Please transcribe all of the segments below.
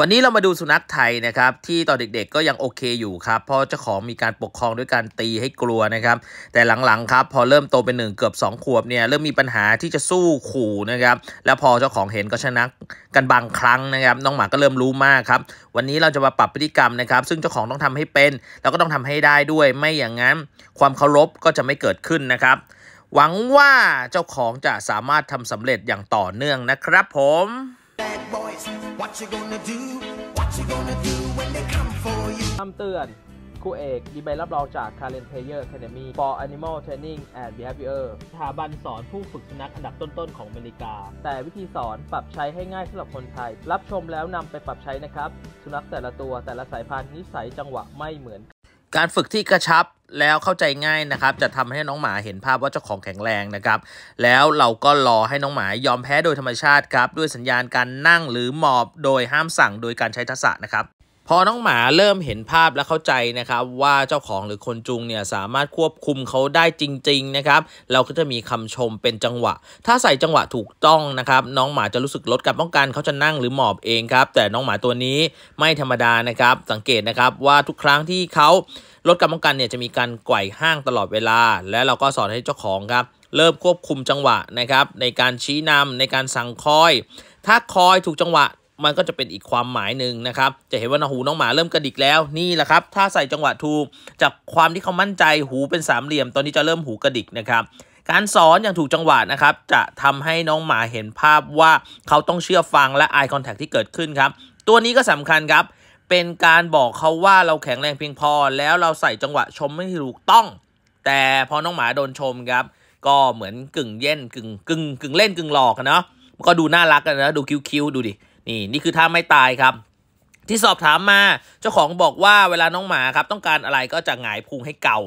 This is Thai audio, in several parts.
วันนี้เรามาดูสุนัขไทยนะครับ ที่ตอนเด็กๆ ก็ยังโอเคอยู่ครับ เพราะเจ้าของมีการปกครองด้วยการตีให้กลัวนะครับ แต่หลังๆครับ พอเริ่มโตเป็นหนึ่งเกือบ2ขวบเนี่ยเริ่มมีปัญหาที่จะสู้ขู่นะครับ แล้วพอเจ้าของเห็นก็ชนะกันบางครั้งนะครับน้องหมาก็เริ่มรู้มากครับ วันนี้เราจะมาปรับพฤติกรรมนะครับ ซึ่งเจ้าของต้องทำให้เป็นแล้วก็ต้องทำให้ได้ด้วย ไม่อย่างนั้นความเคารพก็จะไม่เกิดขึ้นนะครับ หวังว่าเจ้าของจะสามารถทำสำเร็จอย่างต่อเนื่องนะครับผมคำเตือนครูเอกมีใบรับรองจาก c a r e n Player Academy for Animal Training and Behavior สถาบันสอนผู้ฝึกสุนัขอันดับต้นๆของอเมริกา แต่วิธีสอนปรับใช้ให้ง่ายสำหรับคนไทย รับชมแล้วนำไปปรับใช้นะครับ สุนัขแต่ละตัวแต่ละสายพันธุ์นิสัยจังหวะไม่เหมือนการฝึกที่กระชับแล้วเข้าใจง่ายนะครับ จะทำให้น้องหมาเห็นภาพว่าเจ้าของแข็งแรงนะครับ แล้วเราก็รอให้น้องหมายอมแพ้โดยธรรมชาติครับ ด้วยสัญญาณการนั่งหรือหมอบโดยห้ามสั่งโดยการใช้ทักษะนะครับพอน้องหมาเริ่มเห็นภาพและเข้าใจนะครับ ว่าเจ้าของหรือคนจูงเนี่ยสามารถควบคุมเขาได้จริงๆนะครับเราก็จะมีคำชมเป็นจังหวะ ถ้าใส่จังหวะถูกต้องนะครับ น้องหมาจะรู้สึกลดการป้องกันเขาจะนั่งหรือหมอบเองครับแต่น้องหมาตัวนี้ไม่ธรรมดานะครับสังเกตนะครับว่าทุกครั้งที่เขาลดการป้องกันเนี่ยจะมีการไกว่ห้างตลอดเวลา และเราก็สอนให้เจ้าของครับเริ่มควบคุมจังหวะนะครับในการชี้นำในการสั่งคอย ถ้าคอยถูกจังหวะมันก็จะเป็นอีกความหมายหนึ่งนะครับ จะเห็นว่าหูน้องหมาเริ่มกระดิกแล้วนี่แหละครับถ้าใส่จังหวะทูจากความที่เขามั่นใจหูเป็นสามเหลี่ยมตอนนี้จะเริ่มหูกระดิกนะครับการสอนอย่างถูกจังหวะนะครับจะทำให้น้องหมาเห็นภาพว่าเขาต้องเชื่อฟังและ eye contact ที่เกิดขึ้นครับตัวนี้ก็สำคัญครับเป็นการบอกเขาว่าเราแข็งแรงเพียงพอ แล้วเราใส่จังหวะชมไม่ถูกต้อง แต่พอน้องหมาโดนชมครับก็เหมือนกึ่งเย็นกึ่งกึ่งกึ่งเล่นกึ่งหลอกนะก็ดูน่ารักกันนะดูคิ้วๆดูดินี่นี่คือถ้าไม่ตายครับ ที่สอบถามมา เจ้าของบอกว่าเวลาน้องหมาครับต้องการอะไรก็จะหงายพุงให้เกา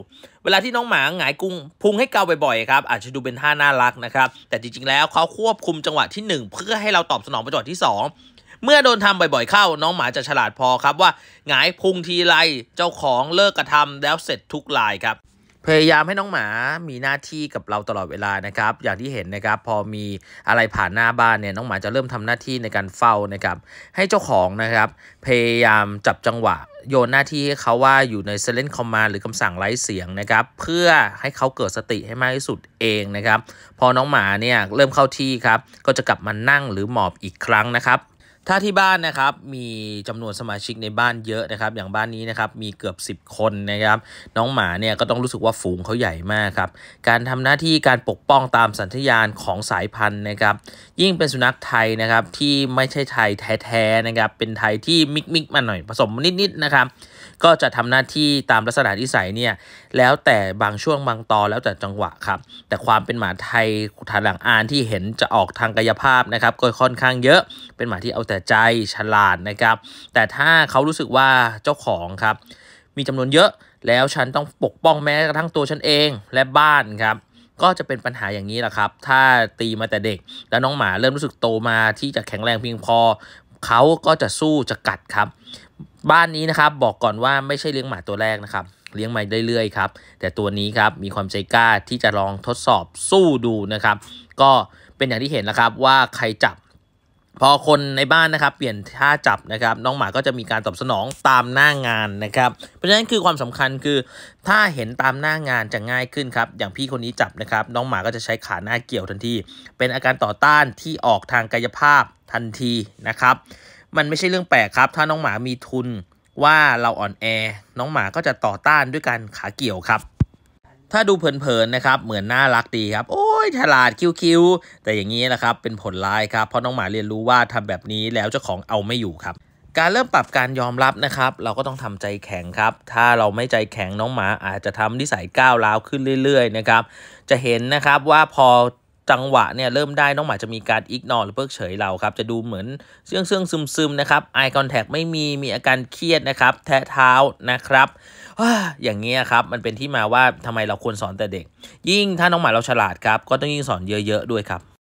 เวลาที่น้องหมาหงายกุ้งพุงให้เกาบ่อยๆครับอาจจะดูเป็นท่าน่ารักนะครับ แต่จริงๆแล้วเขาควบคุมจังหวะที่ 1 เพื่อให้เราตอบสนองประจหวะที่ 2 เมื่อโดนทำบ่อย ๆเข้า น้องหมาจะฉลาดพอครับว่า หงายพุงทีไรเจ้าของเลิกกระทำแล้วเสร็จทุกลายครับพยายามให้น้องหมามีหน้าที่กับเราตลอดเวลานะครับ อย่างที่เห็นนะครับพอมีอะไรผ่านหน้าบ้านเนี่ยน้องหมาจะเริ่มทำหน้าที่ในการเฝ้านะครับ ให้เจ้าของนะครับพยายามจับจังหวะ โยนหน้าที่ให้เขาว่าอยู่ในเซเลนคอมมาหรือคำสั่งไร้เสียงนะครับ เพื่อให้เขาเกิดสติให้มากที่สุดเองนะครับ พอน้องหมาเนี่ยเริ่มเข้าที่ครับก็จะกลับมานั่งหรือหมอบอีกครั้งนะครับถ้าที่บ้านนะครับมีจำนวนสมาชิกในบ้านเยอะนะครับ อย่างบ้านนี้นะครับมีเกือบ 10 คนนะครับ น้องหมาเนี่ยก็ต้องรู้สึกว่าฝูงเขาใหญ่มากครับ การทำหน้าที่การปกป้องตามสัญญาณของสายพันธุ์นะครับ ยิ่งเป็นสุนัขไทยนะครับที่ไม่ใช่ไทยแท้ๆนะครับเป็นไทยที่มิกมิกมาหน่อยผสมนิดๆนะครับก็จะทำหน้าที่ตามลักษณะนิสัยเนี่ยแล้วแต่บางช่วงบางตอนแล้วแต่จังหวะครับ แต่ความเป็นหมาไทยฐานหลังอานที่เห็นจะออกทางกายภาพนะครับก็ค่อนข้างเยอะ เป็นหมาที่เอาแต่ใจฉลาดนะครับ แต่ถ้าเขารู้สึกว่าเจ้าของครับ มีจำนวนเยอะแล้วฉันต้องปกป้องแม้กระทั่งตัวฉันเองและบ้านครับก็จะเป็นปัญหาอย่างนี้แหละครับ ถ้าตีมาแต่เด็ก แล้วน้องหมาเริ่มรู้สึกโตมาที่จะแข็งแรงเพียงพอเขาก็จะสู้จะกัดครับบ้านนี้นะครับบอกก่อนว่าไม่ใช่เลี้ยงหมาตัวแรกนะครับ เลี้ยงมาเรื่อยๆครับ แต่ตัวนี้ครับ มีความใจกล้าที่จะลองทดสอบสู้ดูนะครับ ก็เป็นอย่างที่เห็นนะครับว่าใครจับ พอคนในบ้านนะครับ เปลี่ยนท่าจับนะครับ น้องหมาก็จะมีการตอบสนองตามหน้างานนะครับ เพราะฉะนั้นคือความสำคัญคือถ้าเห็นตามหน้างานจะง่ายขึ้นครับ อย่างพี่คนนี้จับนะครับ น้องหมาก็จะใช้ขาหน้าเกี่ยวทันที เป็นอาการต่อต้านที่ออกทางกายภาพทันทีนะครับมันไม่ใช่เรื่องแปลกครับ ถ้าน้องหมามีทุนว่าเราอ่อนแอ น้องหมาก็จะต่อต้านด้วยการขาเกี่ยวครับ ถ้าดูเพลินๆนะครับ เหมือนน่ารักดีครับ โอ้ยฉลาดคิ้วๆแต่อย่างนี้นะครับ เป็นผลร้ายครับ เพราะน้องหมาเรียนรู้ว่าทำแบบนี้แล้วเจ้าของเอาไม่อยู่ครับ การเริ่มปรับการยอมรับนะครับ เราก็ต้องทำใจแข็งครับ ถ้าเราไม่ใจแข็งน้องหมาอาจจะทำนิสัยก้าวร้าวขึ้นเรื่อยๆนะครับ จะเห็นนะครับว่าพอจังหวะเนี่ยเริ่มได้น้องหมาจะมีการอิกนอหรือเพิกเฉยเราครับจะดูเหมือนเสื่องเสื่องซึมซึมนะครับไอคอนแทคไม่มีมีอาการเครียดนะครับ แทะเท้านะครับ อย่างเงี้ยครับมันเป็นที่มาว่าทำไมเราควรสอนแต่เด็ก ยิ่งถ้าน้องหมาเราฉลาดครับ ก็ต้องยิ่งสอนเยอะ ๆ ด้วยครับ